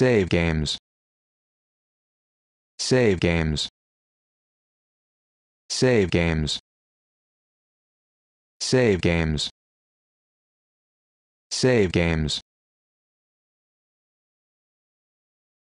Save games. Save games. Save games. Save games. Save games.